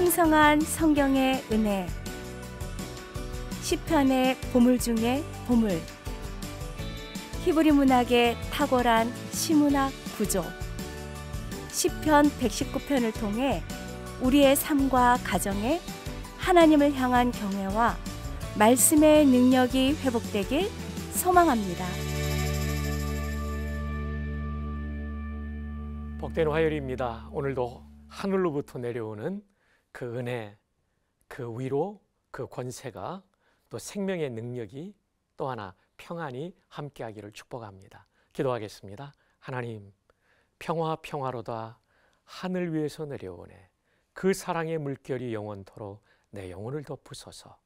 풍성한 성경의 은혜 시편의 보물 중의 보물 히브리 문학의 탁월한 시문학 구조 시편 119편을 통해 우리의 삶과 가정에 하나님을 향한 경외와 말씀의 능력이 회복되길 소망합니다. 복된 화요일입니다. 오늘도 하늘로부터 내려오는 그 은혜, 그 위로, 그 권세가 또 생명의 능력이 또 하나 평안이 함께하기를 축복합니다. 기도하겠습니다. 하나님, 평화 평화로다 하늘 위에서 내려오네. 그 사랑의 물결이 영원토록 내 영혼을 덮으소서.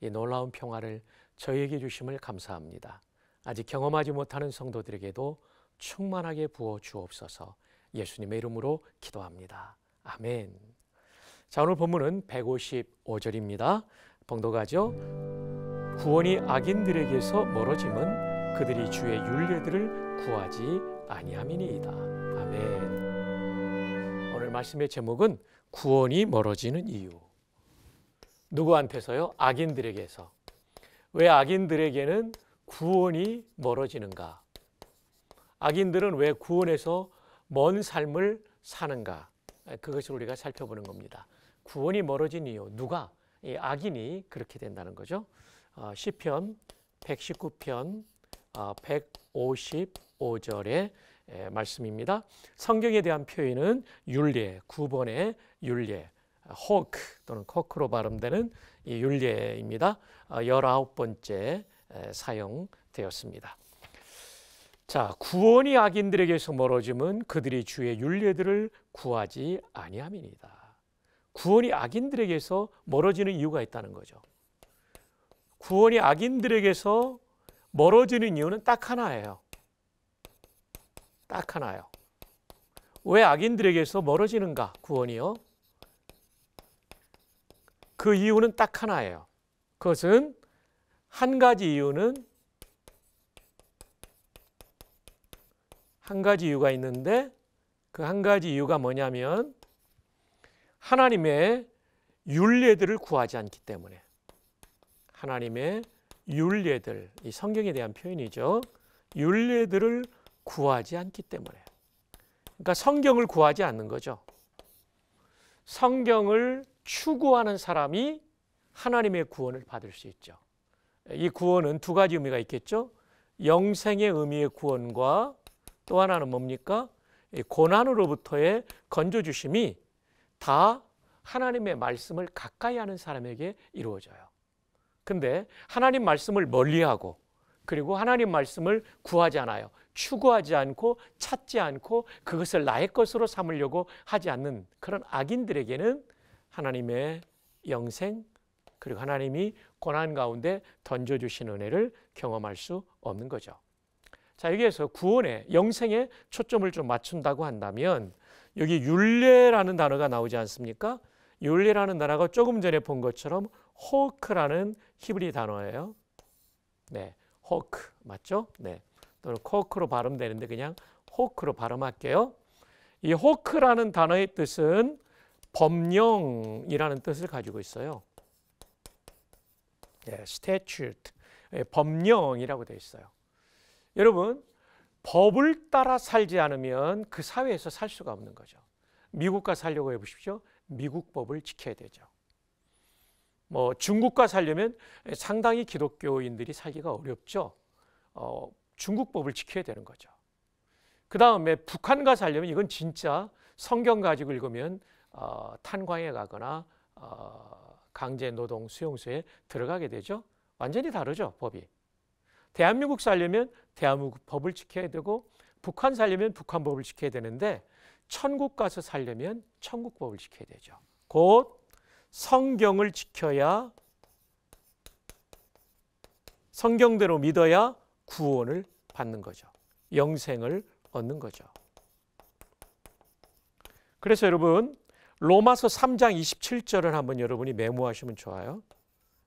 이 놀라운 평화를 저에게 주심을 감사합니다. 아직 경험하지 못하는 성도들에게도 충만하게 부어 주옵소서. 예수님의 이름으로 기도합니다. 아멘. 자, 오늘 본문은 155절입니다. 봉독하죠. 구원이 악인들에게서 멀어짐은 그들이 주의 윤례들을 구하지 아니함이니이다. 아멘. 오늘 말씀의 제목은 구원이 멀어지는 이유. 누구한테서요? 악인들에게서. 왜 악인들에게는 구원이 멀어지는가? 악인들은 왜 구원에서 먼 삶을 사는가? 그것을 우리가 살펴보는 겁니다. 구원이 멀어진 이유 누가 이 악인이 그렇게 된다는 거죠. 어, 시편 119편 155절의 어, 예, 말씀입니다. 성경에 대한 표현은 율례 9번의 율례 호크 또는 코크로 발음되는 이 율례입니다. 19번째 어, 사용되었습니다. 자, 구원이 악인들에게서 멀어짐은 그들이 주의 율례들을 구하지 아니함이니다. 구원이 악인들에게서 멀어지는 이유가 있다는 거죠. 구원이 악인들에게서 멀어지는 이유는 딱 하나예요. 딱 하나요. 왜 악인들에게서 멀어지는가? 구원이요. 그 이유는 딱 하나예요. 그것은 한 가지 이유는 한 가지 이유가 있는데 그 한 가지 이유가 뭐냐면 하나님의 윤례들을 구하지 않기 때문에 하나님의 윤례들 이 성경에 대한 표현이죠. 윤례들을 구하지 않기 때문에 그러니까 성경을 구하지 않는 거죠. 성경을 추구하는 사람이 하나님의 구원을 받을 수 있죠. 이 구원은 두 가지 의미가 있겠죠. 영생의 의미의 구원과 또 하나는 뭡니까? 고난으로부터의 건져주심이 다 하나님의 말씀을 가까이 하는 사람에게 이루어져요. 근데 하나님 말씀을 멀리하고 그리고 하나님 말씀을 구하지 않아요. 추구하지 않고 찾지 않고 그것을 나의 것으로 삼으려고 하지 않는 그런 악인들에게는 하나님의 영생 그리고 하나님이 고난 가운데 던져주신 은혜를 경험할 수 없는 거죠. 자, 여기에서 구원의 영생에 초점을 좀 맞춘다고 한다면 여기 율례라는 단어가 나오지 않습니까? 율례라는 단어가 조금 전에 본 것처럼 호크라는 히브리 단어예요. 네, 호크 맞죠? 네, 또는 코크로 발음되는데 그냥 호크로 발음할게요. 이 호크라는 단어의 뜻은 법령이라는 뜻을 가지고 있어요. 네, statute, 예, 법령이라고 되어 있어요. 여러분 법을 따라 살지 않으면 그 사회에서 살 수가 없는 거죠. 미국과 살려고 해보십시오. 미국 법을 지켜야 되죠. 뭐 중국과 살려면 상당히 기독교인들이 살기가 어렵죠. 어, 중국 법을 지켜야 되는 거죠. 그 다음에 북한과 살려면 이건 진짜 성경 가지고 읽으면 어, 탄광에 가거나 어, 강제 노동 수용소에 들어가게 되죠. 완전히 다르죠 법이. 대한민국 살려면 대한민국 법을 지켜야 되고 북한 살려면 북한 법을 지켜야 되는데 천국 가서 살려면 천국 법을 지켜야 되죠. 곧 성경을 지켜야 성경대로 믿어야 구원을 받는 거죠. 영생을 얻는 거죠. 그래서 여러분 로마서 3장 27절을 한번 여러분이 메모하시면 좋아요.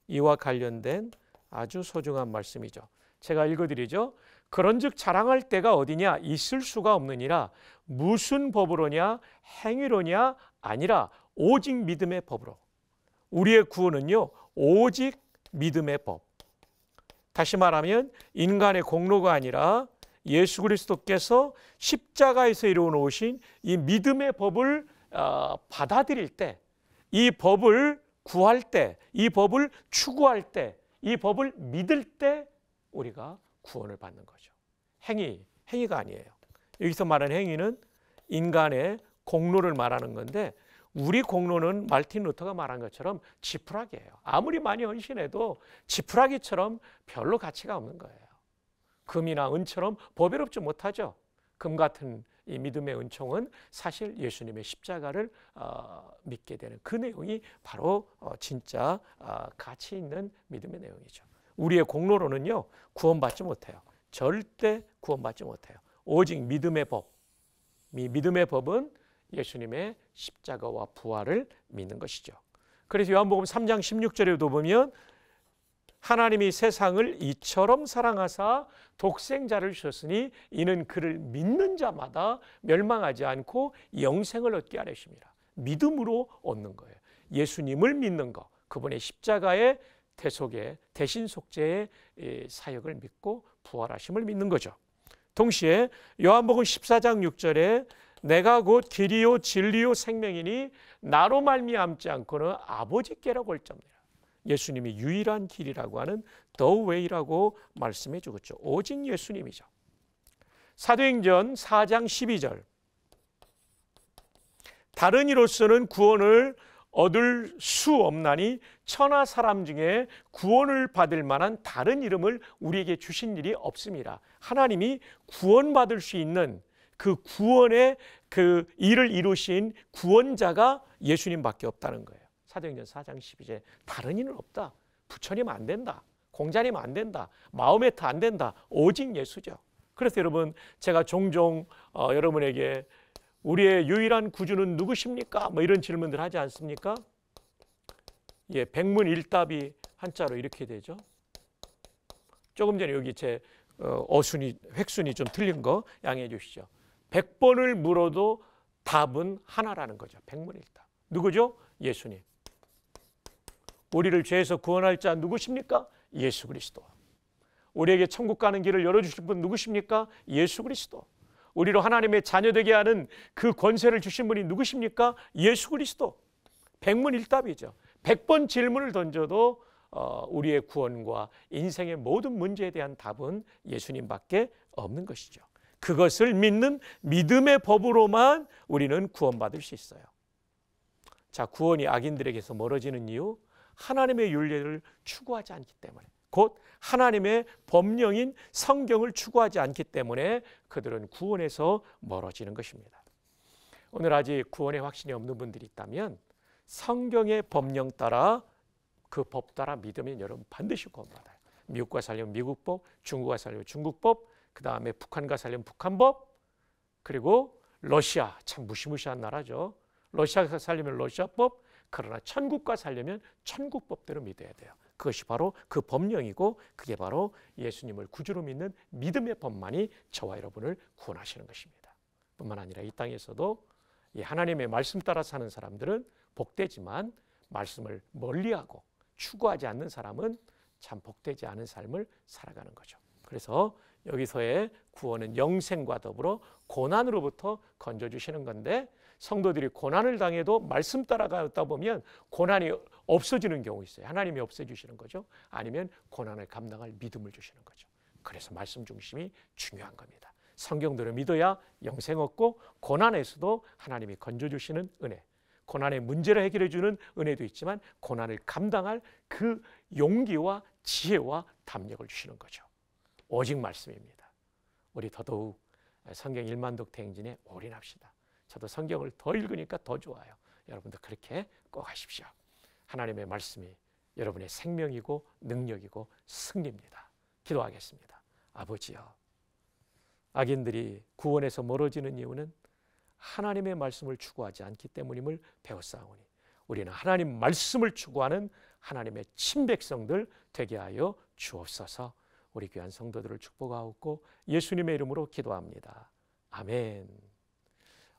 이와 관련된 아주 소중한 말씀이죠. 제가 읽어드리죠. 그런즉 자랑할 때가 어디냐 있을 수가 없느니라 무슨 법으로냐 행위로냐 아니라 오직 믿음의 법으로 우리의 구원은요 오직 믿음의 법 다시 말하면 인간의 공로가 아니라 예수 그리스도께서 십자가에서 이루어놓으신 이 믿음의 법을 어, 받아들일 때 이 법을 구할 때이 법을 추구할 때이 법을 믿을 때 우리가 구원을 받는 거죠. 행위, 행위가 아니에요. 여기서 말하는 행위는 인간의 공로를 말하는 건데 우리 공로는 말틴 루터가 말한 것처럼 지푸라기예요. 아무리 많이 헌신해도 지푸라기처럼 별로 가치가 없는 거예요. 금이나 은처럼 보배롭지 못하죠. 금 같은 이 믿음의 은총은 사실 예수님의 십자가를 어, 믿게 되는 그 내용이 바로 어, 진짜 어, 가치 있는 믿음의 내용이죠. 우리의 공로로는요 구원받지 못해요. 절대 구원받지 못해요. 오직 믿음의 법. 믿음의 법은 예수님의 십자가와 부활을 믿는 것이죠. 그래서 요한복음 3장 16절에도 보면 하나님이 세상을 이처럼 사랑하사 독생자를 주셨으니 이는 그를 믿는 자마다 멸망하지 않고 영생을 얻게 하려십니다. 믿음으로 얻는 거예요. 예수님을 믿는 것, 그분의 십자가의 대속의 대신 속죄의 사역을 믿고 부활하심을 믿는 거죠. 동시에 요한복음 14장 6절에 내가 곧 길이요 진리요 생명이니 나로 말미암지 않고는 아버지께라고 점이라 예수님이 유일한 길이라고 하는 the way라고 말씀해 주었죠. 오직 예수님이죠. 사도행전 4장 12절. 다른 이로서는 구원을 얻을 수 없나니 천하 사람 중에 구원을 받을 만한 다른 이름을 우리에게 주신 일이 없습니다. 하나님이 구원받을 수 있는 그 구원의 그 일을 이루신 구원자가 예수님밖에 없다는 거예요. 사도전 4장 1 2절 다른 이는 없다. 부처님 안 된다. 공자님 안 된다. 마음에 타안 된다. 오직 예수죠. 그래서 여러분 제가 종종 어, 여러분에게 우리의 유일한 구주는 누구십니까? 뭐 이런 질문들 하지 않습니까? 예, 백문일답이 한자로 이렇게 되죠. 조금 전에 여기 제 어, 어순이 획순이 좀 틀린 거 양해해 주시죠. 100번을 물어도 답은 하나라는 거죠. 백문일답. 누구죠? 예수님. 우리를 죄에서 구원할 자 누구십니까? 예수 그리스도. 우리에게 천국 가는 길을 열어 주실 분 누구십니까? 예수 그리스도. 우리로 하나님의 자녀 되게 하는 그 권세를 주신 분이 누구십니까? 예수 그리스도. 백문일답이죠. 백 번 질문을 던져도 어, 우리의 구원과 인생의 모든 문제에 대한 답은 예수님밖에 없는 것이죠. 그것을 믿는 믿음의 법으로만 우리는 구원받을 수 있어요. 자, 구원이 악인들에게서 멀어지는 이유 하나님의 윤리를 추구하지 않기 때문에 곧 하나님의 법령인 성경을 추구하지 않기 때문에 그들은 구원에서 멀어지는 것입니다. 오늘 아직 구원의 확신이 없는 분들이 있다면 성경의 법령 따라 그 법 따라 믿으면 여러분 반드시 구원받아요. 미국과 살려면 미국법, 중국과 살려면 중국법, 그 다음에 북한과 살려면 북한법, 그리고 러시아 참 무시무시한 나라죠. 러시아가 살려면 러시아법, 그러나 천국과 살려면 천국법대로 믿어야 돼요. 그것이 바로 그 법령이고 그게 바로 예수님을 구주로 믿는 믿음의 법만이 저와 여러분을 구원하시는 것입니다. 뿐만 아니라 이 땅에서도 이 하나님의 말씀 따라 사는 사람들은 복되지만 말씀을 멀리하고 추구하지 않는 사람은 참 복되지 않은 삶을 살아가는 거죠. 그래서 여기서의 구원은 영생과 더불어 고난으로부터 건져주시는 건데 성도들이 고난을 당해도 말씀 따라가다 보면 고난이 없어지는 경우 있어요. 하나님이 없애주시는 거죠. 아니면 고난을 감당할 믿음을 주시는 거죠. 그래서 말씀 중심이 중요한 겁니다. 성경대로 믿어야 영생 얻고 고난에서도 하나님이 건져주시는 은혜, 고난의 문제를 해결해주는 은혜도 있지만 고난을 감당할 그 용기와 지혜와 담력을 주시는 거죠. 오직 말씀입니다. 우리 더더욱 성경 일만독 대행진에 올인합시다. 저도 성경을 더 읽으니까 더 좋아요. 여러분도 그렇게 꼭 하십시오. 하나님의 말씀이 여러분의 생명이고 능력이고 승리입니다. 기도하겠습니다. 아버지여, 악인들이 구원에서 멀어지는 이유는 하나님의 말씀을 추구하지 않기 때문임을 배웠사오니 우리는 하나님 말씀을 추구하는 하나님의 친백성들 되게 하여 주옵소서 우리 귀한 성도들을 축복하옵고 예수님의 이름으로 기도합니다. 아멘.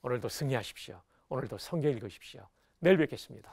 오늘도 승리하십시오. 오늘도 성경 읽으십시오. 내일 뵙겠습니다.